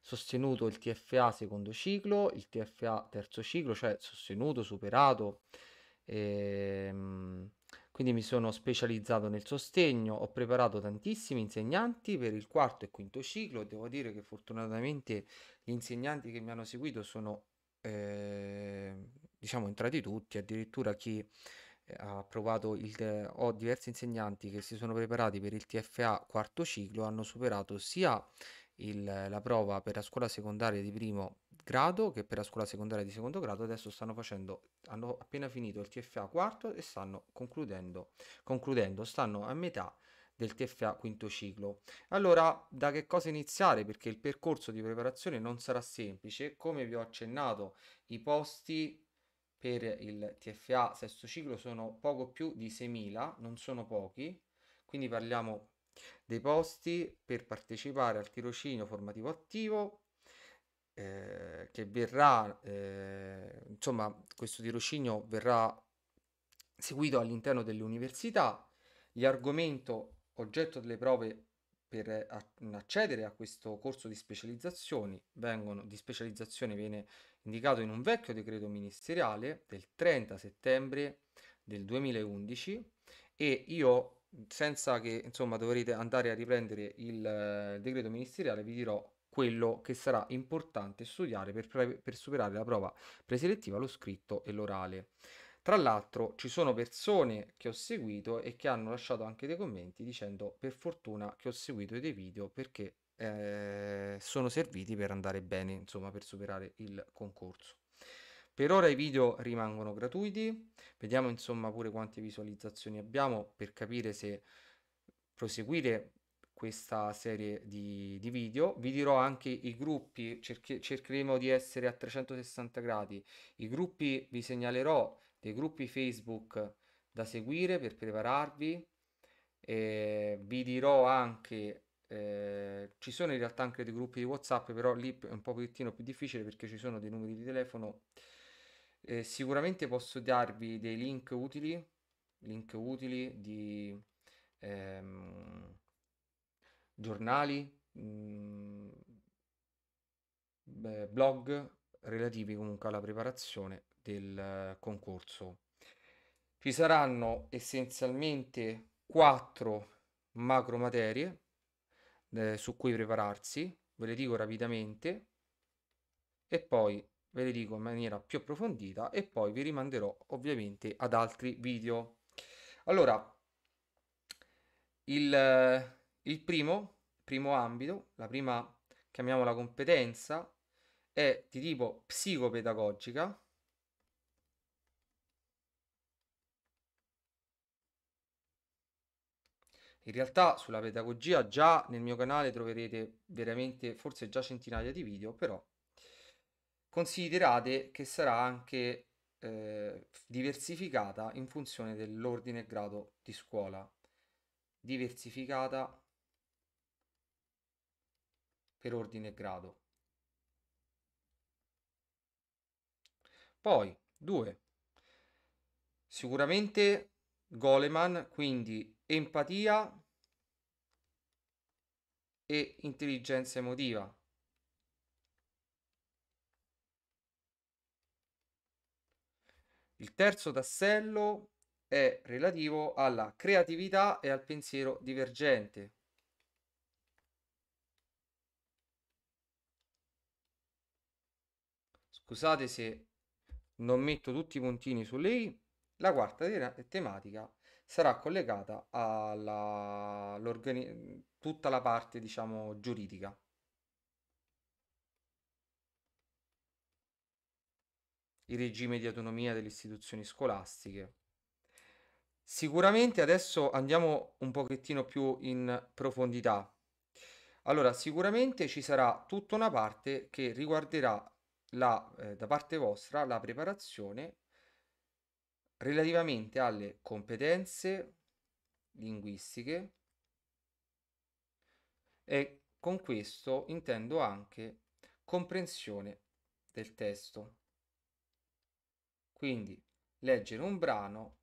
sostenuto il TFA secondo ciclo, il TFA terzo ciclo, cioè sostenuto, superato. Ehm, quindi mi sono specializzato nel sostegno, ho preparato tantissimi insegnanti per il quarto e quinto ciclo. Devo dire che fortunatamente gli insegnanti che mi hanno seguito sono eh, diciamo entrati tutti, addirittura chi eh, ha provato il ho diversi insegnanti che si sono preparati per il TFA quarto ciclo hanno superato sia il, la prova per la scuola secondaria di primo grado che per la scuola secondaria di secondo grado adesso stanno facendo hanno appena finito il TFA quarto e stanno concludendo concludendo stanno a metà del TFA quinto ciclo allora da che cosa iniziare perché il percorso di preparazione non sarà semplice come vi ho accennato i posti per il TFA sesto ciclo sono poco più di 6.000 non sono pochi quindi parliamo dei posti per partecipare al tirocinio formativo attivo eh, che verrà, eh, insomma, questo tirocinio verrà seguito all'interno delle università. gli argomenti oggetto delle prove per eh, accedere a questo corso di specializzazioni vengono, di specializzazione viene indicato in un vecchio decreto ministeriale del 30 settembre del 2011 e io senza che insomma dovrete andare a riprendere il eh, decreto ministeriale, vi dirò quello che sarà importante studiare per, per superare la prova preselettiva, lo scritto e l'orale. Tra l'altro ci sono persone che ho seguito e che hanno lasciato anche dei commenti dicendo per fortuna che ho seguito dei video perché eh, sono serviti per andare bene, insomma, per superare il concorso. Per ora i video rimangono gratuiti, vediamo insomma pure quante visualizzazioni abbiamo per capire se proseguire questa serie di, di video. Vi dirò anche i gruppi, cerche, cercheremo di essere a 360 gradi. I gruppi vi segnalerò dei gruppi Facebook da seguire per prepararvi. Eh, vi dirò anche eh, ci sono in realtà anche dei gruppi di WhatsApp, però lì è un pochettino più difficile perché ci sono dei numeri di telefono eh, sicuramente posso darvi dei link utili, link utili di ehm, giornali, mh, mm, beh, blog relativi comunque alla preparazione del concorso. Ci saranno essenzialmente quattro macromaterie eh, su cui prepararsi, ve le dico rapidamente, e poi ve le dico in maniera più approfondita e poi vi rimanderò ovviamente ad altri video. Allora, il, il primo, primo ambito, la prima, chiamiamola competenza, è di tipo psicopedagogica, In realtà sulla pedagogia già nel mio canale troverete veramente forse già centinaia di video, però Considerate che sarà anche eh, diversificata in funzione dell'ordine e grado di scuola. Diversificata per ordine e grado. Poi, 2. Sicuramente Goleman, quindi empatia e intelligenza emotiva. Il terzo tassello è relativo alla creatività e al pensiero divergente. Scusate se non metto tutti i puntini sulle i. La quarta tematica sarà collegata alla tutta la parte diciamo giuridica. il regime di autonomia delle istituzioni scolastiche. Sicuramente adesso andiamo un pochettino più in profondità. Allora, sicuramente ci sarà tutta una parte che riguarderà la, eh, da parte vostra la preparazione relativamente alle competenze linguistiche e con questo intendo anche comprensione del testo. Quindi leggere un brano,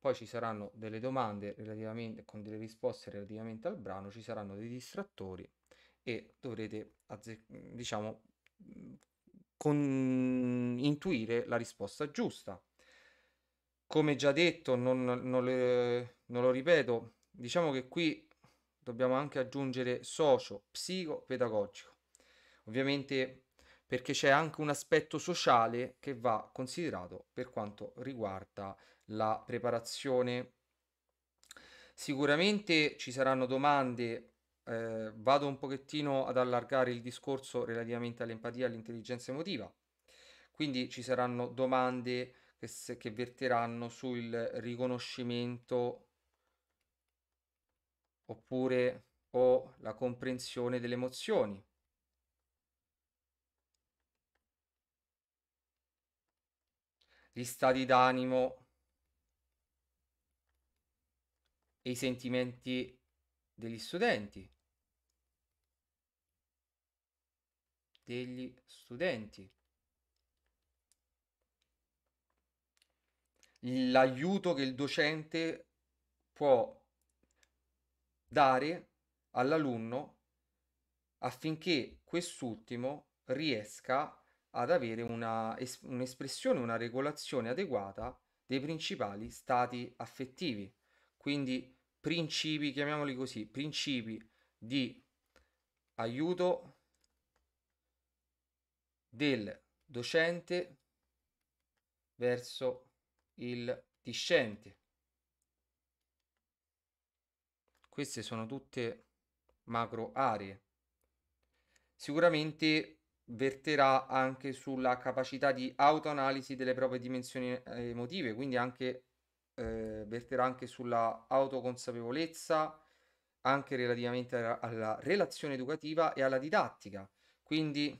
poi ci saranno delle domande relativamente, con delle risposte relativamente al brano, ci saranno dei distrattori e dovrete diciamo con... intuire la risposta giusta. Come già detto, non, non, le, non lo ripeto, diciamo che qui dobbiamo anche aggiungere socio, psico, pedagogico. Ovviamente perché c'è anche un aspetto sociale che va considerato per quanto riguarda la preparazione. Sicuramente ci saranno domande, eh, vado un pochettino ad allargare il discorso relativamente all'empatia e all'intelligenza emotiva, quindi ci saranno domande che, che verteranno sul riconoscimento oppure o la comprensione delle emozioni gli stati d'animo e i sentimenti degli studenti. Degli studenti. L'aiuto che il docente può dare all'alunno affinché quest'ultimo riesca a ad avere una un'espressione, una regolazione adeguata dei principali stati affettivi. Quindi principi, chiamiamoli così, principi di aiuto del docente verso il discente. Queste sono tutte macro aree. Sicuramente verterà anche sulla capacità di autoanalisi delle proprie dimensioni eh, emotive, quindi anche, eh, verterà anche sulla autoconsapevolezza, anche relativamente alla, alla relazione educativa e alla didattica. Quindi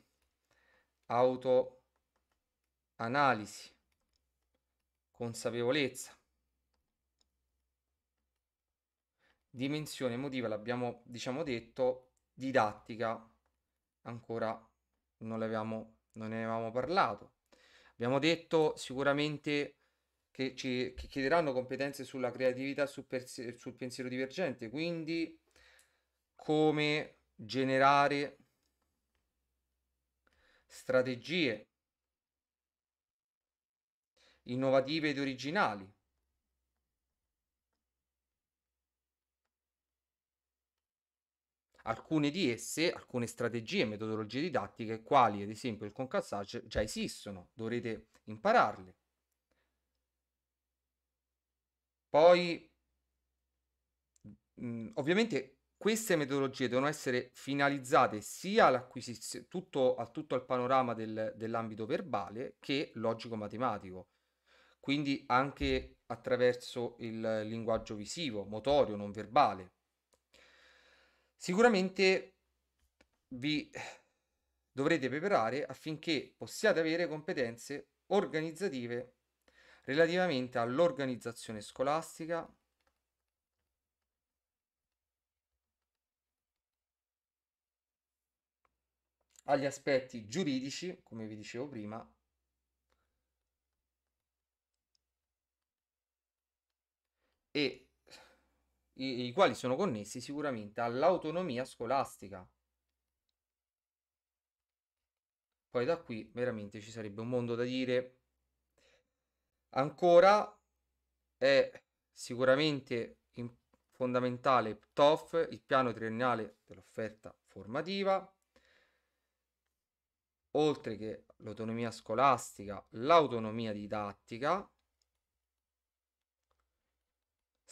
autoanalisi, consapevolezza. Dimensione emotiva l'abbiamo diciamo detto, didattica ancora non, avevamo, non ne avevamo parlato. Abbiamo detto sicuramente che ci che chiederanno competenze sulla creatività, sul, persi- sul pensiero divergente, quindi come generare strategie innovative ed originali alcune di esse, alcune strategie e metodologie didattiche, quali ad esempio il concassaggio, già esistono, dovrete impararle. Poi, mh, mhmm, ovviamente, queste metodologie devono essere finalizzate sia all'acquisizione, tutto, a tutto il panorama del, dell'ambito verbale che logico-matematico, quindi anche attraverso il linguaggio visivo, motorio, non verbale Sicuramente vi dovrete preparare affinché possiate avere competenze organizzative relativamente all'organizzazione scolastica, agli aspetti giuridici, come vi dicevo prima, e i, i quali sono connessi sicuramente all'autonomia scolastica. Poi da qui veramente ci sarebbe un mondo da dire. Ancora è sicuramente fondamentale TOF, il piano triennale dell'offerta formativa, oltre che l'autonomia scolastica, l'autonomia didattica,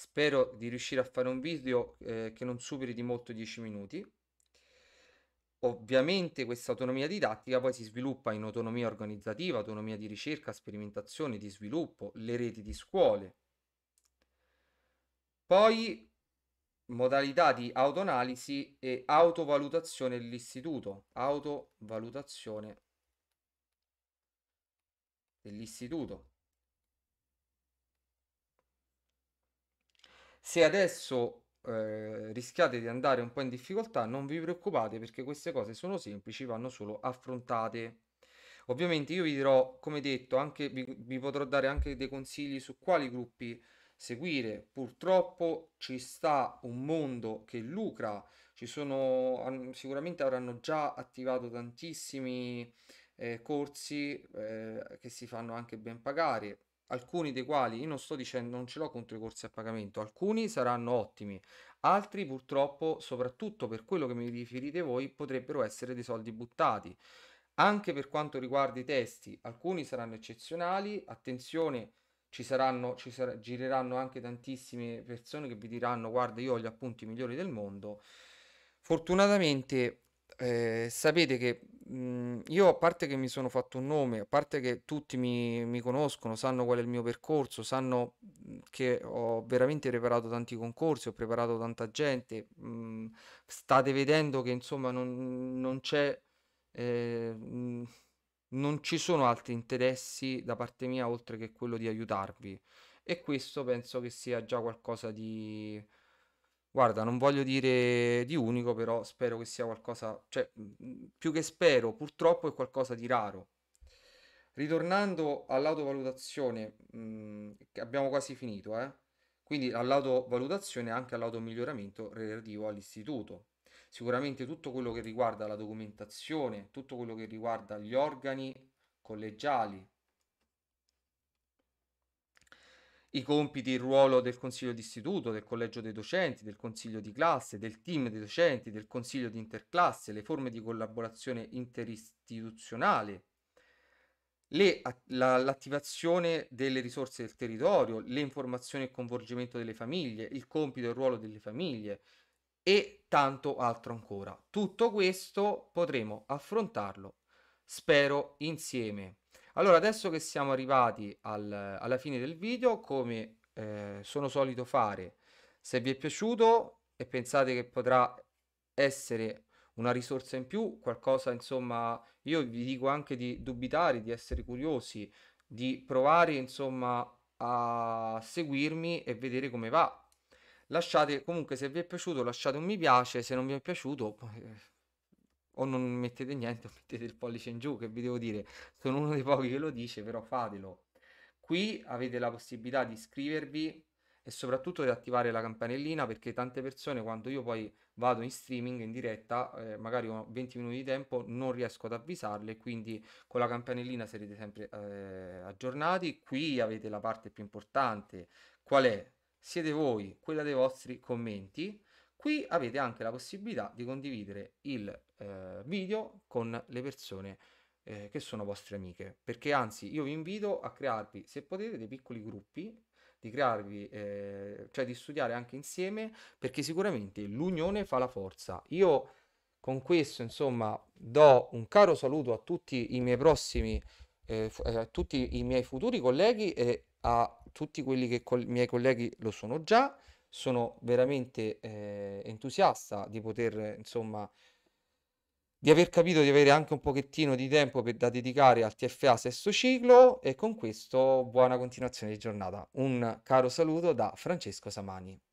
spero di riuscire a fare un video eh, che non superi di molto 10 minuti. Ovviamente questa autonomia didattica poi si sviluppa in autonomia organizzativa, autonomia di ricerca, sperimentazione, di sviluppo, le reti di scuole. Poi modalità di autoanalisi e autovalutazione dell'istituto. Autovalutazione dell'istituto. Se adesso eh, rischiate di andare un po' in difficoltà, non vi preoccupate perché queste cose sono semplici, vanno solo affrontate. Ovviamente io vi dirò, come detto, anche, vi, vi potrò dare anche dei consigli su quali gruppi seguire. Purtroppo ci sta un mondo che lucra, ci sono, sicuramente avranno già attivato tantissimi eh, corsi eh, che si fanno anche ben pagare alcuni dei quali io non sto dicendo non ce l'ho contro i corsi a pagamento, alcuni saranno ottimi, altri purtroppo, soprattutto per quello che mi riferite voi, potrebbero essere dei soldi buttati. Anche per quanto riguarda i testi, alcuni saranno eccezionali, attenzione, ci saranno, ci sar- gireranno anche tantissime persone che vi diranno guarda io ho gli appunti migliori del mondo. Fortunatamente eh, sapete che Mhmm, io a parte che mi sono fatto un nome, a parte che tutti mi, mi conoscono, sanno qual è il mio percorso, sanno mhmm, che ho veramente preparato tanti concorsi, ho preparato tanta gente, mh, mhmm, state vedendo che insomma non, non c'è... Eh, non ci sono altri interessi da parte mia oltre che quello di aiutarvi e questo penso che sia già qualcosa di, Guarda, non voglio dire di unico, però spero che sia qualcosa, cioè mhmm, più che spero, purtroppo è qualcosa di raro. Ritornando all'autovalutazione, mhmm, che abbiamo quasi finito, eh? Quindi all'autovalutazione e anche all'automiglioramento relativo all'istituto. Sicuramente tutto quello che riguarda la documentazione, tutto quello che riguarda gli organi collegiali, i compiti, il ruolo del consiglio di istituto, del collegio dei docenti, del consiglio di classe, del team dei docenti, del consiglio di interclasse, le forme di collaborazione interistituzionale, le, la, l'attivazione delle risorse del territorio, le informazioni e il coinvolgimento delle famiglie, il compito e il ruolo delle famiglie e tanto altro ancora. Tutto questo potremo affrontarlo, spero, insieme allora, adesso che siamo arrivati al, alla fine del video, come eh, sono solito fare, se vi è piaciuto e pensate che potrà essere una risorsa in più, qualcosa insomma, io vi dico anche di dubitare, di essere curiosi, di provare insomma a seguirmi e vedere come va. Lasciate comunque se vi è piaciuto lasciate un mi piace, se non vi è piaciuto eh, o non mettete niente o mettete il pollice in giù, che vi devo dire, sono uno dei pochi che lo dice, però fatelo. Qui avete la possibilità di iscrivervi e soprattutto di attivare la campanellina perché tante persone quando io poi vado in streaming in diretta, eh, magari ho 20 minuti di tempo, non riesco ad avvisarle, quindi con la campanellina sarete sempre eh, aggiornati. Qui avete la parte più importante, qual è? Siete voi, quella dei vostri commenti Qui avete anche la possibilità di condividere il eh, video con le persone eh, che sono vostre amiche, perché anzi io vi invito a crearvi, se potete, dei piccoli gruppi, di crearvi, eh, cioè di studiare anche insieme, perché sicuramente l'unione fa la forza. Io con questo, insomma, do un caro saluto a tutti i miei prossimi, eh, eh, a tutti i miei futuri colleghi e a tutti quelli che col- miei colleghi lo sono già sono veramente eh, entusiasta di poter, insomma, di aver capito di avere anche un pochettino di tempo per, da dedicare al TFA sesto ciclo e con questo buona continuazione di giornata. Un caro saluto da Francesco Samani.